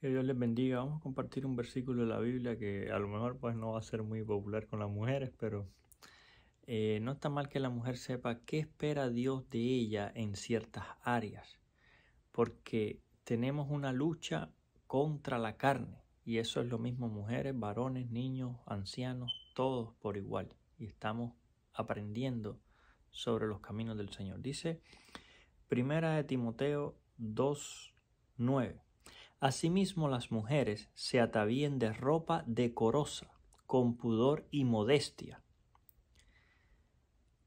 Que Dios les bendiga. Vamos a compartir un versículo de la Biblia que a lo mejor pues no va a ser muy popular con las mujeres, pero eh, no está mal que la mujer sepa qué espera Dios de ella en ciertas áreas, porque tenemos una lucha contra la carne y eso es lo mismo mujeres, varones, niños, ancianos, todos por igual y estamos aprendiendo sobre los caminos del Señor. Dice Primera de Timoteo 2.9 Asimismo las mujeres se atavíen de ropa decorosa, con pudor y modestia,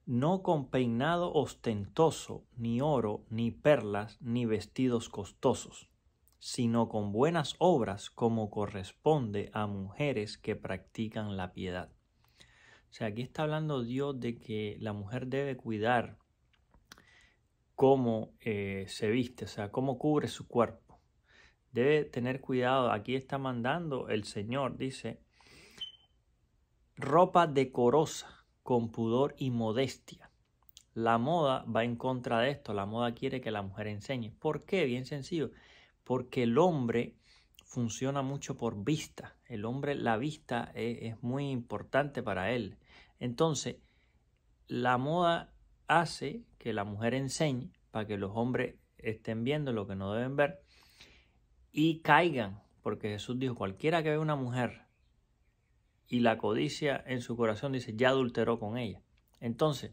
no con peinado ostentoso, ni oro, ni perlas, ni vestidos costosos, sino con buenas obras como corresponde a mujeres que practican la piedad. O sea, aquí está hablando Dios de que la mujer debe cuidar cómo eh, se viste, o sea, cómo cubre su cuerpo debe tener cuidado. Aquí está mandando el Señor, dice, ropa decorosa, con pudor y modestia. La moda va en contra de esto, la moda quiere que la mujer enseñe. ¿Por qué? Bien sencillo, porque el hombre funciona mucho por vista. El hombre, la vista es, eh, es muy importante para él. Entonces, la moda hace que la mujer enseñe para que los hombres estén viendo lo que no deben ver y caigan, porque Jesús dijo, cualquiera que ve una mujer y la codicia en su corazón dice, ya adulteró con ella. Entonces,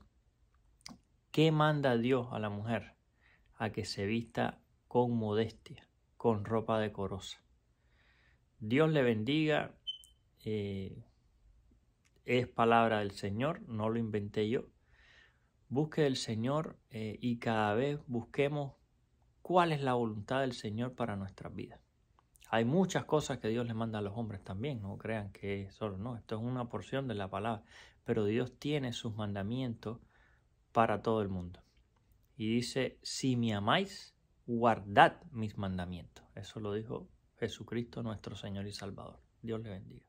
¿qué manda Dios a la mujer? A que se vista con modestia, con ropa decorosa. Dios le bendiga. Eh, es palabra del Señor, no lo inventé yo. Busque el Señor eh, y cada vez busquemos cuál es la voluntad del Señor para nuestras vidas. Hay muchas cosas que Dios le manda a los hombres también, no crean que solo no, esto es una porción de la palabra, pero Dios tiene sus mandamientos para todo el mundo. Y dice, si me amáis, guardad mis mandamientos. Eso lo dijo Jesucristo nuestro Señor y Salvador. Dios le bendiga.